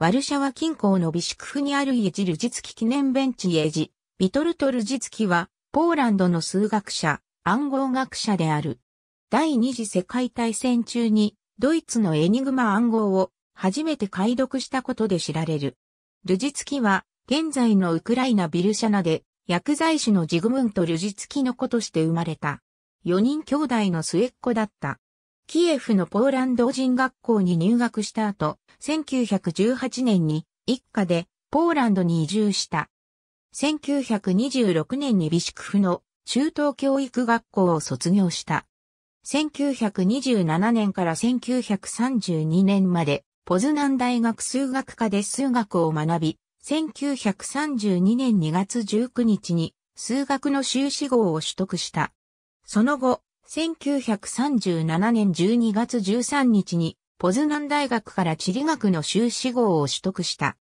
ワルシャワ近郊のビシクフにあるイエジ・ルジツキ記念ベンチイエジ、ビトルト・ルジツキは、ポーランドの数学者、暗号学者である。第二次世界大戦中に、ドイツのエニグマ暗号を初めて解読したことで知られる。ルジツキは、現在のウクライナビルシャナで、薬剤師のジグムント・ルジツキの子として生まれた。4人兄弟の末っ子だった。キエフのポーランド人学校に入学した後、1918年に一家でポーランドに移住した。1926年にビシクフの中等教育学校を卒業した。1927年から1932年までポズナン大学数学科で数学を学び、1932年2月19日に数学の修士号を取得した。その後、1937年12月13日に、ポズナン大学から地理学の修士号を取得した。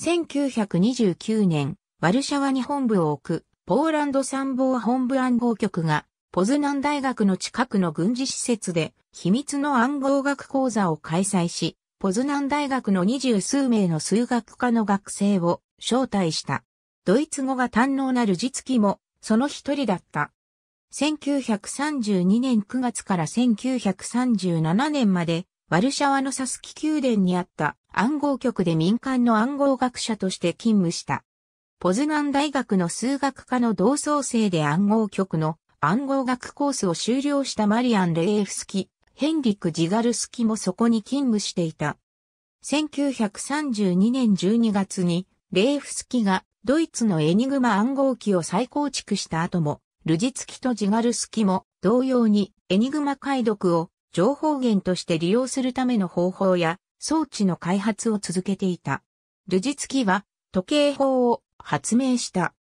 1929年、ワルシャワに本部を置く、ポーランド参謀本部暗号局が、ポズナン大学の近くの軍事施設で、秘密の暗号学講座を開催し、ポズナン大学の二十数名の数学科の学生を招待した。ドイツ語が堪能なる実機も、その一人だった。1932年9月から1937年まで、ワルシャワのサスキ宮殿にあった暗号局で民間の暗号学者として勤務した。ポズナン大学の数学科の同窓生で暗号局の暗号学コースを修了したマリアン・レーフスキ、ヘンリック・ジガルスキもそこに勤務していた。1932年12月にレーフスキがドイツのエニグマ暗号機を再構築した後もルジツキとジガルスキも同様にエニグマ解読を情報源として利用するための方法や装置の開発を続けていた。ルジツキは時計法を発明した。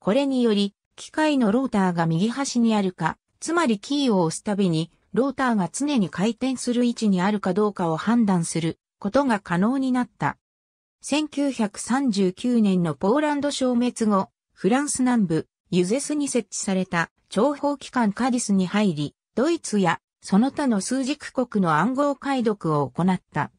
これにより機械のローターが右端にあるか、つまりキーを押すたびにローターが常に回転する位置にあるかどうかを判断することが可能になった。1939年のポーランド消滅後、フランス南部、ユゼスに設置された諜報機関カディスに入り、ドイツやその他の数軸国の暗号解読を行った。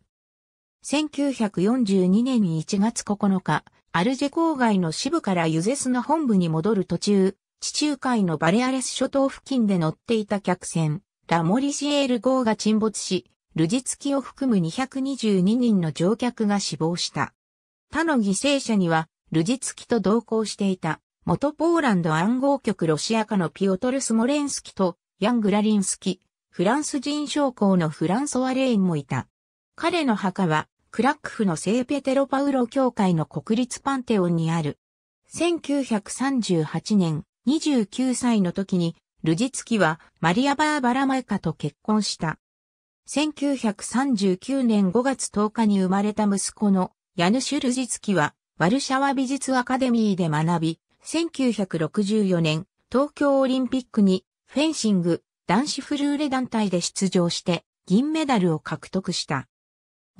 1942年1月9日、アルジェ郊外の支部からユゼスの本部に戻る途中、地中海のバレアレス諸島付近で乗っていた客船、ラモリシエール号が沈没し、ルジツキを含む222人の乗客が死亡した。他の犠牲者には、ルジツキと同行していた元ポーランド暗号局ロシア化のピオトル・スモレンスキとヤン・グラリンスキ、フランス人将校のフランソワ・レインもいた。彼の墓は、クラックフの聖ペテロパウロ教会の国立パンテオンにある。1938年、29歳の時に、ルジツキはマリア・バーバラ・マイカと結婚した。1939年5月10日に生まれた息子のヤヌシュ・ルジツキは、ワルシャワ美術アカデミーで学び、1964年、東京オリンピックにフェンシング男子フルーレ団体で出場して銀メダルを獲得した。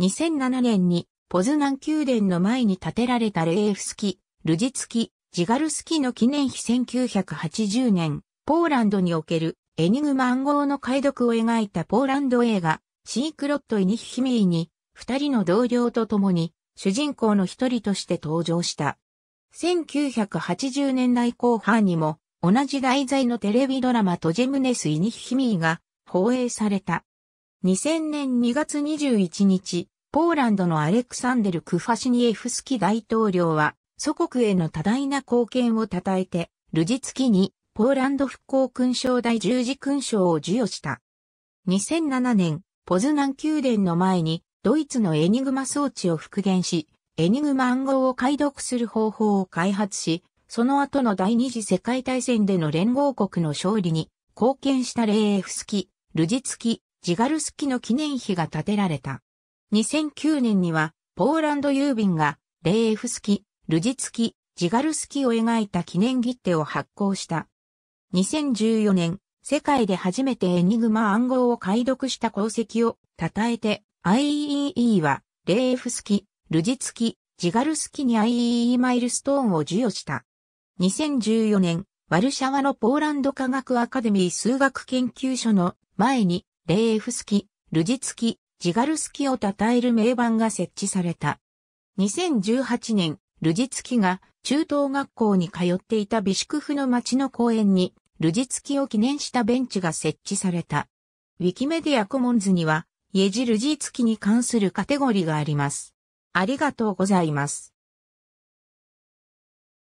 2007年にポズナン宮殿の前に建てられたレーフスキ、ルジツキ、ジガルスキの記念碑1980年、ポーランドにおけるエニグマ暗号の解読を描いたポーランド映画、シークロット・イニヒミーに、二人の同僚と共に、主人公の一人として登場した。1980年代後半にも、同じ題材のテレビドラマトジェムネス・イニヒミーが放映された。2000年2月21日、ポーランドのアレクサンデル・クファシニエフスキ大統領は、祖国への多大な貢献を称えて、ルジツキにポーランド復興勲章第十字勲章を授与した。2007年、ポズナン宮殿の前にドイツのエニグマ装置を復元し、エニグマ暗号を解読する方法を開発し、その後の第二次世界大戦での連合国の勝利に貢献したレーエフスキ、ルジツキ、ジガルスキの記念碑が建てられた。2009年には、ポーランド郵便が、レーエフスキ、ルジツキ、ジガルスキを描いた記念切手を発行した。2014年、世界で初めてエニグマ暗号を解読した功績を称えて、IEE は、レーエフスキ、ルジツキ、ジガルスキに IEE マイルストーンを授与した。2014年、ワルシャワのポーランド科学アカデミー数学研究所の前に、レーエフスキ、ルジツキ、ジガルスキを称える名板が設置された。2018年、ルジツキが中等学校に通っていたビシクフの町の公園に、ルジツキを記念したベンチが設置された。ウィキメディアコモンズには、イエジルジツキに関するカテゴリがあります。ありがとうございます。